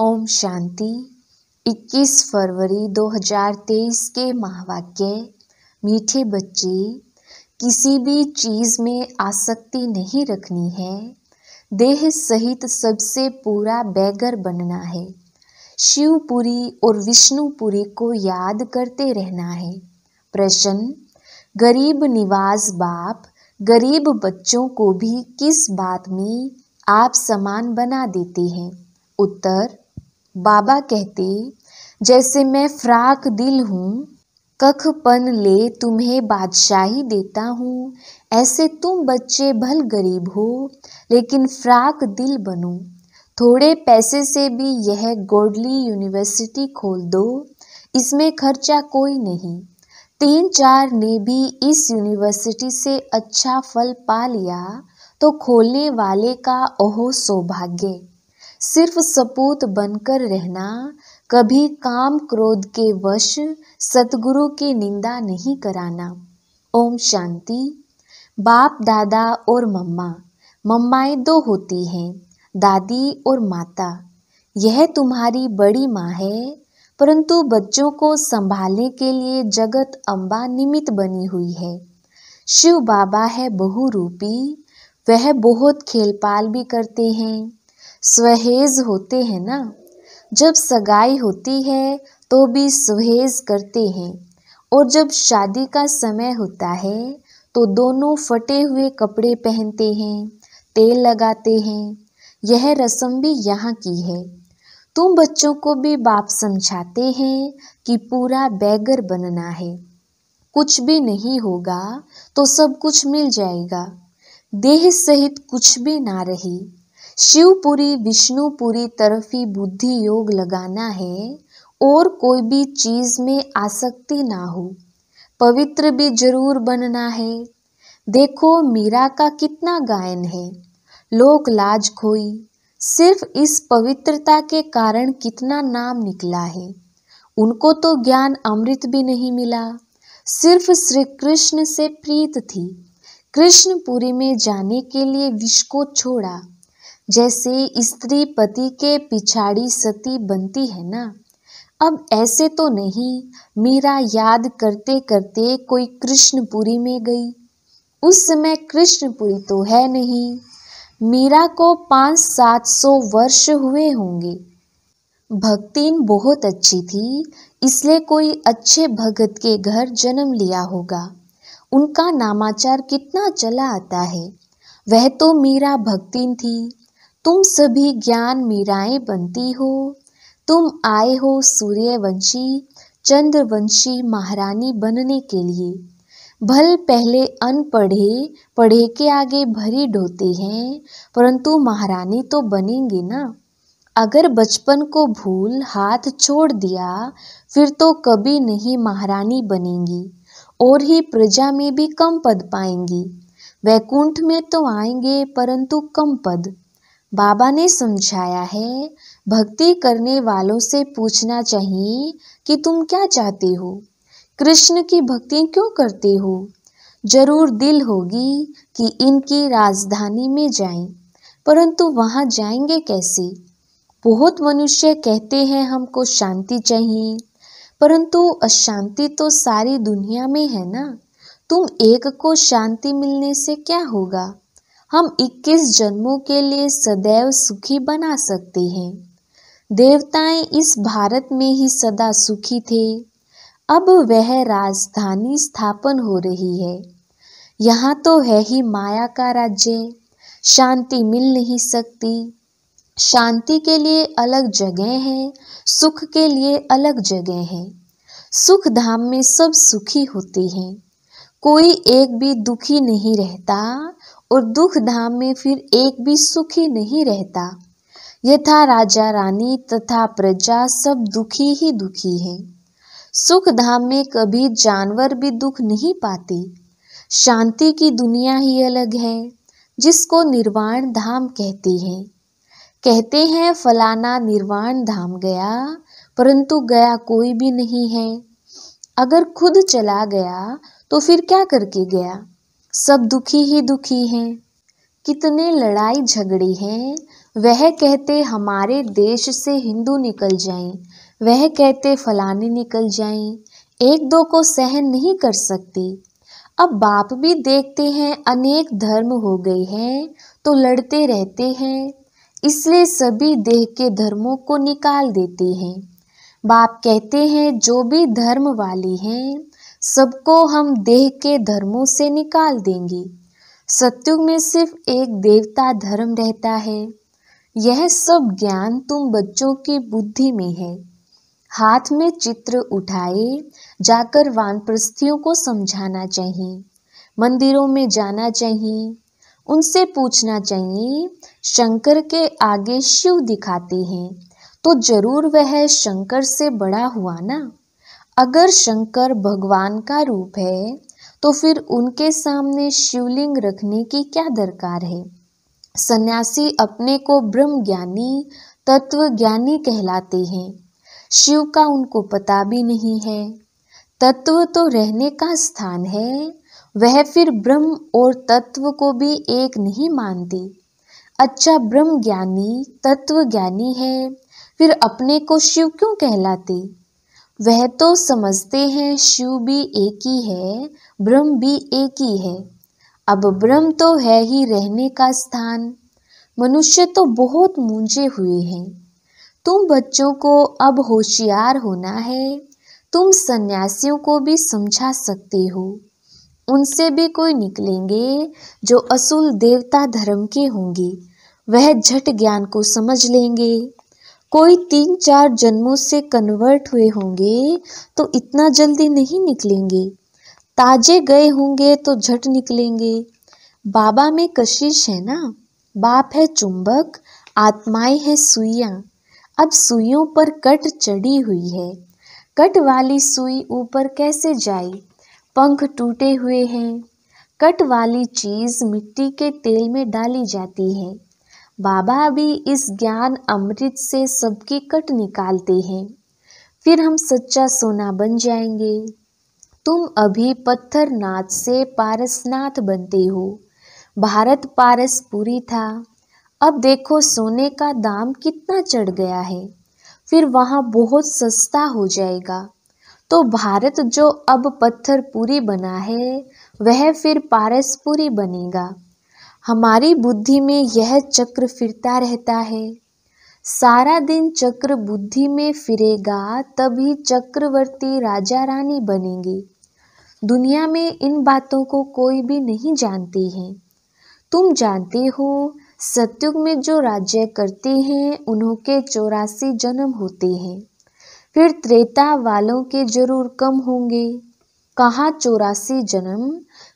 ओम शांति 21 फरवरी 2023 के महावाक्य मीठे बच्चे किसी भी चीज़ में आसक्ति नहीं रखनी है देह सहित सबसे पूरा बैगर बनना है शिवपुरी और विष्णुपुरी को याद करते रहना है प्रश्न गरीब निवास बाप गरीब बच्चों को भी किस बात में आप समान बना देते हैं उत्तर बाबा कहते जैसे मैं फ्राक दिल हूँ कखपन ले तुम्हें बादशाही देता हूँ ऐसे तुम बच्चे भल गरीब हो लेकिन फ्राक दिल बनो थोड़े पैसे से भी यह गोडली यूनिवर्सिटी खोल दो इसमें खर्चा कोई नहीं तीन चार ने भी इस यूनिवर्सिटी से अच्छा फल पा लिया तो खोलने वाले का ओहो सौभाग्य सिर्फ सपूत बनकर रहना कभी काम क्रोध के वश सतगुरु की निंदा नहीं कराना ओम शांति बाप दादा और मम्मा मम्माएं दो होती हैं दादी और माता यह तुम्हारी बड़ी माँ है परंतु बच्चों को संभालने के लिए जगत अम्बा निमित बनी हुई है शिव बाबा है बहुरूपी वह बहुत खेलपाल भी करते हैं सहेज होते हैं ना जब सगाई होती है तो भी सहेज करते हैं और जब शादी का समय होता है तो दोनों फटे हुए कपड़े पहनते हैं तेल लगाते हैं यह रस्म भी यहाँ की है तुम बच्चों को भी बाप समझाते हैं कि पूरा बैगर बनना है कुछ भी नहीं होगा तो सब कुछ मिल जाएगा देह सहित कुछ भी ना रही शिवपुरी विष्णुपुरी तरफ ही बुद्धि योग लगाना है और कोई भी चीज़ में आसक्ति ना हो पवित्र भी जरूर बनना है देखो मीरा का कितना गायन है लोक लाज खोई सिर्फ इस पवित्रता के कारण कितना नाम निकला है उनको तो ज्ञान अमृत भी नहीं मिला सिर्फ श्री कृष्ण से प्रीत थी कृष्णपुरी में जाने के लिए विष को छोड़ा जैसे स्त्री पति के पिछाड़ी सती बनती है ना अब ऐसे तो नहीं मीरा याद करते करते कोई कृष्णपुरी में गई उस समय कृष्णपुरी तो है नहीं मीरा को पाँच सात सौ वर्ष हुए होंगे भक्तिन बहुत अच्छी थी इसलिए कोई अच्छे भगत के घर जन्म लिया होगा उनका नामाचार कितना चला आता है वह तो मीरा भक्तिन थी तुम सभी ज्ञान मीराएं बनती हो तुम आए हो सूर्यवंशी चंद्रवंशी महारानी बनने के लिए भल पहले अनपढ़े पढ़े के आगे भरी ढोते हैं परंतु महारानी तो बनेंगे ना अगर बचपन को भूल हाथ छोड़ दिया फिर तो कभी नहीं महारानी बनेंगी और ही प्रजा में भी कम पद पाएंगी वैकुंठ में तो आएंगे परंतु कम पद बाबा ने समझाया है भक्ति करने वालों से पूछना चाहिए कि तुम क्या चाहते हो कृष्ण की भक्ति क्यों करते हो जरूर दिल होगी कि इनकी राजधानी में जाएं, परंतु वहां जाएंगे कैसे बहुत मनुष्य कहते हैं हमको शांति चाहिए परंतु अशांति तो सारी दुनिया में है ना तुम एक को शांति मिलने से क्या होगा हम 21 जन्मों के लिए सदैव सुखी बना सकते हैं देवताएं इस भारत में ही सदा सुखी थे अब वह राजधानी स्थापन हो रही है यहाँ तो है ही माया का राज्य शांति मिल नहीं सकती शांति के लिए अलग जगह है सुख के लिए अलग जगह है सुख धाम में सब सुखी होते हैं कोई एक भी दुखी नहीं रहता और दुख धाम में फिर एक भी सुखी नहीं रहता यथा राजा रानी तथा प्रजा सब दुखी ही दुखी है सुख धाम में कभी जानवर भी दुख नहीं पाते शांति की दुनिया ही अलग है जिसको निर्वाण धाम कहती है कहते हैं फलाना निर्वाण धाम गया परंतु गया कोई भी नहीं है अगर खुद चला गया तो फिर क्या करके गया सब दुखी ही दुखी हैं कितने लड़ाई झगड़े हैं वह कहते हमारे देश से हिंदू निकल जाएं वह कहते फलाने निकल जाएं एक दो को सहन नहीं कर सकते अब बाप भी देखते हैं अनेक धर्म हो गए हैं तो लड़ते रहते हैं इसलिए सभी देह के धर्मों को निकाल देते हैं बाप कहते हैं जो भी धर्म वाले हैं सबको हम देह के धर्मों से निकाल देंगे सत्युग में सिर्फ एक देवता धर्म रहता है यह सब ज्ञान तुम बच्चों की बुद्धि में है हाथ में चित्र उठाए जाकर वानप्रस्थियों को समझाना चाहिए मंदिरों में जाना चाहिए उनसे पूछना चाहिए शंकर के आगे शिव दिखाते हैं तो जरूर वह शंकर से बड़ा हुआ ना अगर शंकर भगवान का रूप है तो फिर उनके सामने शिवलिंग रखने की क्या दरकार है सन्यासी अपने को ब्रह्म ज्ञानी तत्व ज्ञानी कहलाते हैं शिव का उनको पता भी नहीं है तत्व तो रहने का स्थान है वह फिर ब्रह्म और तत्व को भी एक नहीं मानती अच्छा ब्रह्म ज्ञानी तत्व ज्ञानी है फिर अपने को शिव क्यों कहलाते वह तो समझते हैं शिव भी एक ही है ब्रह्म भी एक ही है अब ब्रह्म तो है ही रहने का स्थान मनुष्य तो बहुत मूंजे हुए हैं तुम बच्चों को अब होशियार होना है तुम सन्यासियों को भी समझा सकते हो उनसे भी कोई निकलेंगे जो असुल देवता धर्म के होंगे वह झट ज्ञान को समझ लेंगे कोई तीन चार जन्मों से कन्वर्ट हुए होंगे तो इतना जल्दी नहीं निकलेंगे ताजे गए होंगे तो झट निकलेंगे बाबा में कशिश है ना बाप है चुंबक आत्माएं हैं सुइयां अब सुइयों पर कट चढ़ी हुई है कट वाली सुई ऊपर कैसे जाए पंख टूटे हुए हैं कट वाली चीज़ मिट्टी के तेल में डाली जाती है बाबा भी इस ज्ञान अमृत से सबके कट निकालते हैं फिर हम सच्चा सोना बन जाएंगे तुम अभी पत्थर नाथ से पारसनाथ बनते हो भारत पारस पूरी था अब देखो सोने का दाम कितना चढ़ गया है फिर वहाँ बहुत सस्ता हो जाएगा तो भारत जो अब पत्थर पूरी बना है वह फिर पारसपुरी बनेगा हमारी बुद्धि में यह चक्र फिरता रहता है सारा दिन चक्र बुद्धि में फिरेगा तभी चक्रवर्ती राजा रानी बनेंगे दुनिया में इन बातों को कोई भी नहीं जानती है तुम जानते हो सत्युग में जो राज्य करते हैं के चौरासी जन्म होते हैं फिर त्रेता वालों के जरूर कम होंगे कहाँ चौरासी जन्म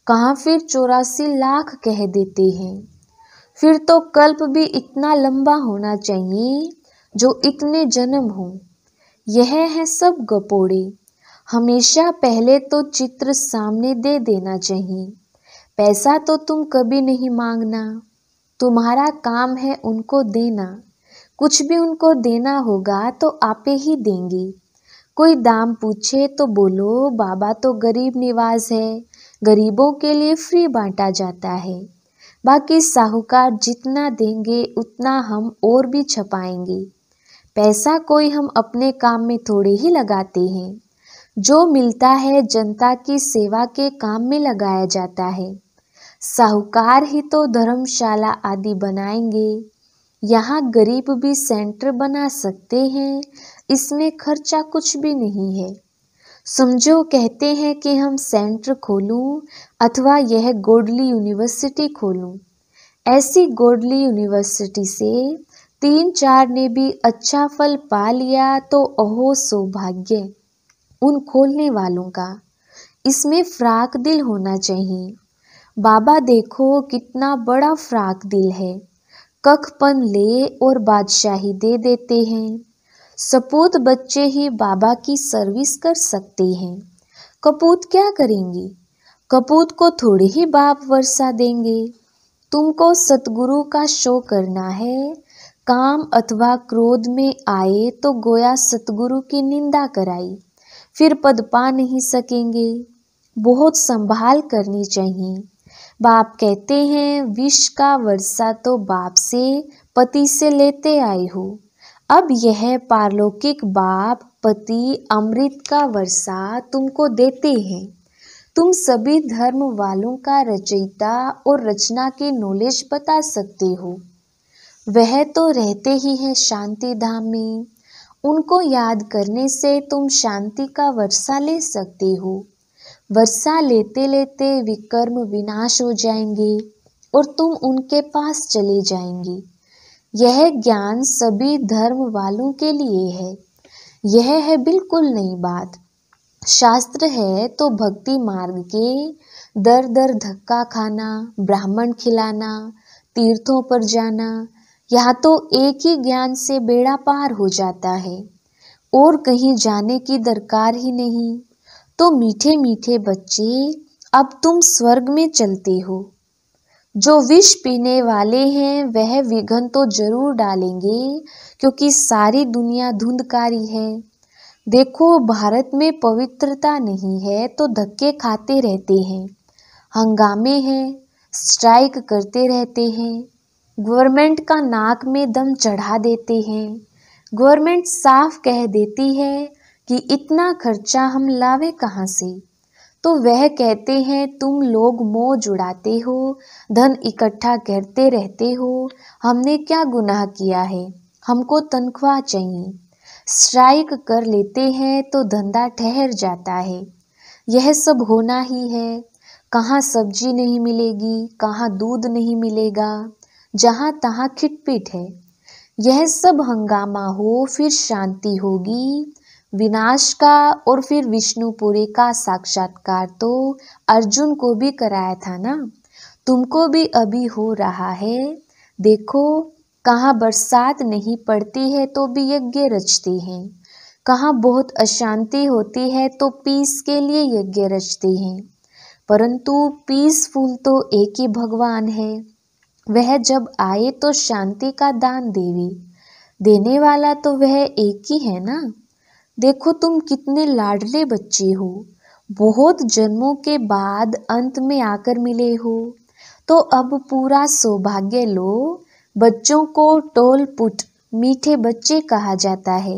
कहाँ फिर चौरासी लाख कह देते हैं फिर तो कल्प भी इतना लंबा होना चाहिए जो इतने जन्म हो यह है सब गपोड़े हमेशा पहले तो चित्र सामने दे देना चाहिए पैसा तो तुम कभी नहीं मांगना तुम्हारा काम है उनको देना कुछ भी उनको देना होगा तो आपे ही देंगे कोई दाम पूछे तो बोलो बाबा तो गरीब निवाज है गरीबों के लिए फ्री बांटा जाता है बाकी साहूकार जितना देंगे उतना हम और भी छपाएंगे पैसा कोई हम अपने काम में थोड़े ही लगाते हैं जो मिलता है जनता की सेवा के काम में लगाया जाता है साहूकार ही तो धर्मशाला आदि बनाएंगे यहाँ गरीब भी सेंटर बना सकते हैं इसमें खर्चा कुछ भी नहीं है समझो कहते हैं कि हम सेंटर खोलूं अथवा यह गोडली यूनिवर्सिटी खोलूं ऐसी गोडली यूनिवर्सिटी से तीन चार ने भी अच्छा फल पा लिया तो अहो सौभाग्य उन खोलने वालों का इसमें फ्राक दिल होना चाहिए बाबा देखो कितना बड़ा फ्राक दिल है कखपन ले और बादशाही दे देते हैं सपूत बच्चे ही बाबा की सर्विस कर सकते हैं कपूत क्या करेंगे कपूत को थोड़ी ही बाप वर्षा देंगे तुमको सतगुरु का शो करना है काम अथवा क्रोध में आए तो गोया सतगुरु की निंदा कराई फिर पद पा नहीं सकेंगे बहुत संभाल करनी चाहिए बाप कहते हैं विष का वर्षा तो बाप से पति से लेते आए हो अब यह पारलौकिक बाप पति अमृत का वर्षा तुमको देते हैं तुम सभी धर्म वालों का रचयिता और रचना के नॉलेज बता सकते हो वह तो रहते ही हैं शांति धाम में उनको याद करने से तुम शांति का वर्षा ले सकते हो वर्षा लेते लेते विकर्म विनाश हो जाएंगे और तुम उनके पास चले जाएंगे यह ज्ञान सभी धर्म वालों के लिए है यह है बिल्कुल नई बात शास्त्र है तो भक्ति मार्ग के दर दर धक्का खाना ब्राह्मण खिलाना तीर्थों पर जाना यह तो एक ही ज्ञान से बेड़ा पार हो जाता है और कहीं जाने की दरकार ही नहीं तो मीठे मीठे बच्चे अब तुम स्वर्ग में चलते हो जो विष पीने वाले हैं वह विघन तो जरूर डालेंगे क्योंकि सारी दुनिया धुंधकारी है देखो भारत में पवित्रता नहीं है तो धक्के खाते रहते हैं हंगामे हैं स्ट्राइक करते रहते हैं गवर्नमेंट का नाक में दम चढ़ा देते हैं गवर्नमेंट साफ कह देती है कि इतना खर्चा हम लावे कहाँ से तो वह कहते हैं तुम लोग मोह जुड़ाते हो धन इकट्ठा करते रहते हो हमने क्या गुनाह किया है हमको तनख्वाह चाहिए स्ट्राइक कर लेते हैं तो धंधा ठहर जाता है यह सब होना ही है कहाँ सब्जी नहीं मिलेगी कहाँ दूध नहीं मिलेगा जहाँ तहाँ खिटपिट है यह सब हंगामा हो फिर शांति होगी विनाश का और फिर विष्णुपुरी का साक्षात्कार तो अर्जुन को भी कराया था ना तुमको भी अभी हो रहा है देखो कहाँ बरसात नहीं पड़ती है तो भी यज्ञ रचती हैं कहाँ बहुत अशांति होती है तो पीस के लिए यज्ञ रचते हैं परंतु पीसफुल तो एक ही भगवान है वह जब आए तो शांति का दान देवी देने वाला तो वह एक ही है ना देखो तुम कितने लाडले बच्चे हो बहुत जन्मों के बाद अंत में आकर मिले हो तो अब पूरा सौभाग्य लो बच्चों को टोल पुट मीठे बच्चे कहा जाता है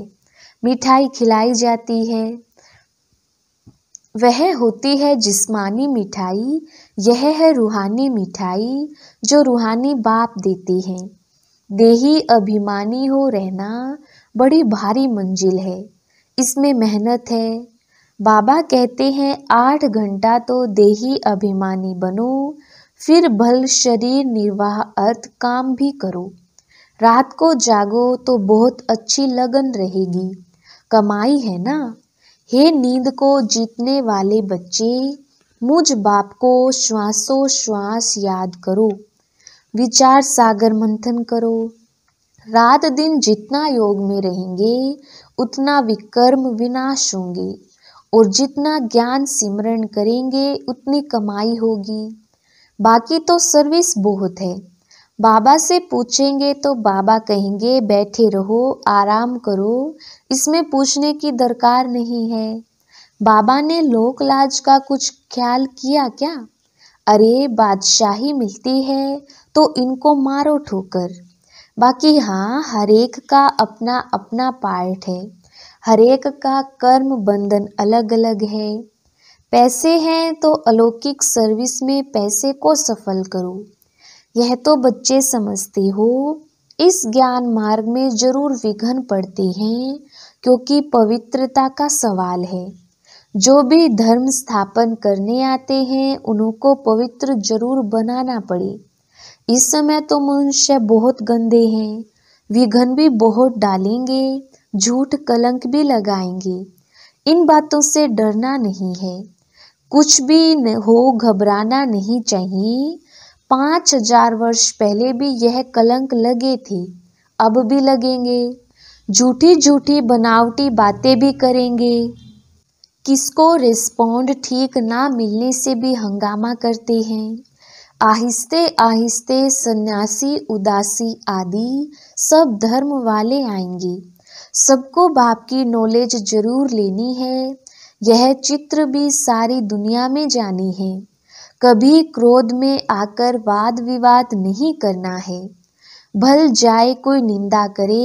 मिठाई खिलाई जाती है वह होती है जिस्मानी मिठाई यह है रूहानी मिठाई जो रूहानी बाप देते हैं देही अभिमानी हो रहना बड़ी भारी मंजिल है इसमें मेहनत है बाबा कहते हैं आठ घंटा तो देही अभिमानी बनो फिर भल शरीर निर्वाह अर्थ काम भी करो रात को जागो तो बहुत अच्छी लगन रहेगी कमाई है ना हे नींद को जीतने वाले बच्चे मुझ बाप को श्वासो श्वास याद करो विचार सागर मंथन करो रात दिन जितना योग में रहेंगे उतना विकर्म विनाश होंगे और जितना ज्ञान सिमरण करेंगे उतनी कमाई होगी बाकी तो सर्विस बहुत है बाबा से पूछेंगे तो बाबा कहेंगे बैठे रहो आराम करो इसमें पूछने की दरकार नहीं है बाबा ने लोक लाज का कुछ ख्याल किया क्या अरे बादशाही मिलती है तो इनको मारो ठोकर बाकी हाँ हरेक का अपना अपना पार्ट है हरेक का कर्म बंधन अलग अलग है पैसे हैं तो अलौकिक सर्विस में पैसे को सफल करो यह तो बच्चे समझते हो इस ज्ञान मार्ग में जरूर विघन पड़ते हैं क्योंकि पवित्रता का सवाल है जो भी धर्म स्थापन करने आते हैं उनको पवित्र जरूर बनाना पड़े इस समय तो मनुष्य बहुत गंदे हैं विघन भी बहुत डालेंगे झूठ कलंक भी लगाएंगे इन बातों से डरना नहीं है कुछ भी न हो घबराना नहीं चाहिए पाँच हजार वर्ष पहले भी यह कलंक लगे थे अब भी लगेंगे झूठी झूठी बनावटी बातें भी करेंगे किसको रिस्पॉन्ड ठीक ना मिलने से भी हंगामा करते हैं आहिस्ते आहिस्ते सन्यासी उदासी आदि सब धर्म वाले आएंगे सबको बाप की नॉलेज जरूर लेनी है यह चित्र भी सारी दुनिया में जानी है कभी क्रोध में आकर वाद विवाद नहीं करना है भल जाए कोई निंदा करे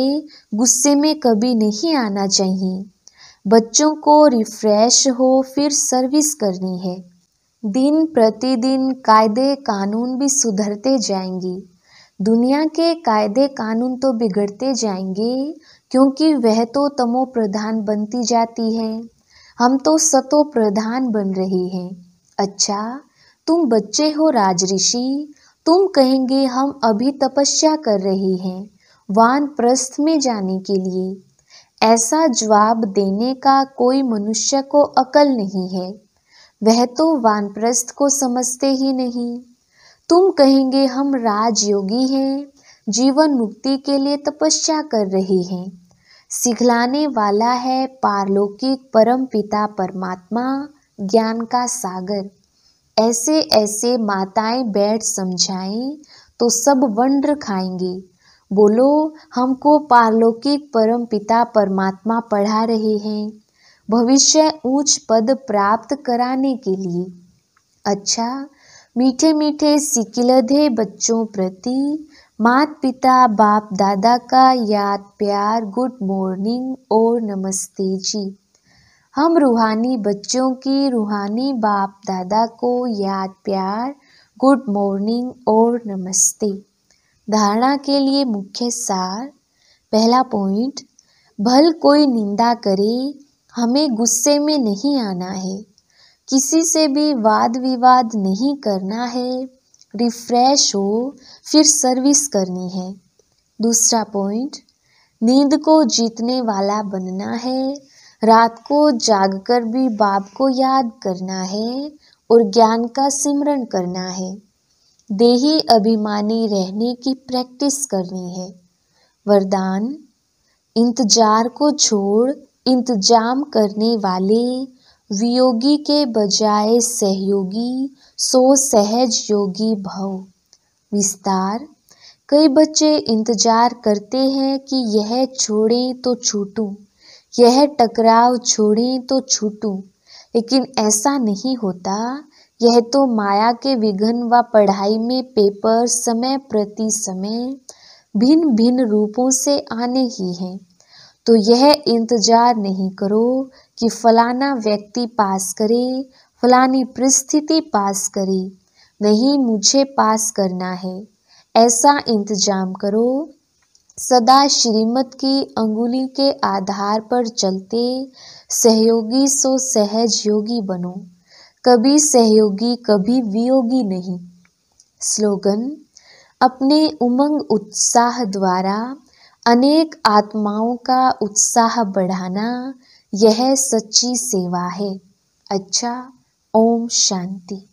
गुस्से में कभी नहीं आना चाहिए बच्चों को रिफ्रेश हो फिर सर्विस करनी है दिन प्रतिदिन कायदे कानून भी सुधरते जाएंगे दुनिया के कायदे कानून तो बिगड़ते जाएंगे क्योंकि वह तो तमो प्रधान बनती जाती है हम तो सतो प्रधान बन रहे हैं अच्छा तुम बच्चे हो राजऋषि तुम कहेंगे हम अभी तपस्या कर रहे हैं वान प्रस्थ में जाने के लिए ऐसा जवाब देने का कोई मनुष्य को अकल नहीं है वह तो वानप्रस्थ को समझते ही नहीं तुम कहेंगे हम राजयोगी हैं जीवन मुक्ति के लिए तपस्या कर रहे हैं सिखलाने वाला है पारलौकिक परम पिता परमात्मा ज्ञान का सागर ऐसे ऐसे माताएं बैठ समझाएं तो सब वंड्र खाएंगे बोलो हमको पारलौकिक परम पिता परमात्मा पढ़ा रहे हैं भविष्य उच्च पद प्राप्त कराने के लिए अच्छा मीठे मीठे सिकिलधे बच्चों प्रति मात पिता बाप दादा का याद प्यार गुड मॉर्निंग और नमस्ते जी हम रूहानी बच्चों की रूहानी बाप दादा को याद प्यार गुड मॉर्निंग और नमस्ते धारणा के लिए मुख्य सार पहला पॉइंट भल कोई निंदा करे हमें गुस्से में नहीं आना है किसी से भी वाद विवाद नहीं करना है रिफ्रेश हो फिर सर्विस करनी है दूसरा पॉइंट नींद को जीतने वाला बनना है रात को जागकर भी बाप को याद करना है और ज्ञान का सिमरण करना है देही अभिमानी रहने की प्रैक्टिस करनी है वरदान इंतजार को छोड़ इंतजाम करने वाले वियोगी के बजाय सहयोगी सो सहज योगी भव विस्तार कई बच्चे इंतजार करते हैं कि यह छोड़ें तो छूटूं यह टकराव छोड़ें तो छूटूं लेकिन ऐसा नहीं होता यह तो माया के विघन व पढ़ाई में पेपर समय प्रति समय भिन्न भिन्न रूपों से आने ही हैं तो यह इंतजार नहीं करो कि फलाना व्यक्ति पास करे फलानी परिस्थिति पास करे नहीं मुझे पास करना है ऐसा इंतजाम करो सदा श्रीमत की अंगुली के आधार पर चलते सहयोगी सो सहज योगी बनो कभी सहयोगी कभी वियोगी नहीं स्लोगन अपने उमंग उत्साह द्वारा अनेक आत्माओं का उत्साह बढ़ाना यह सच्ची सेवा है अच्छा ओम शांति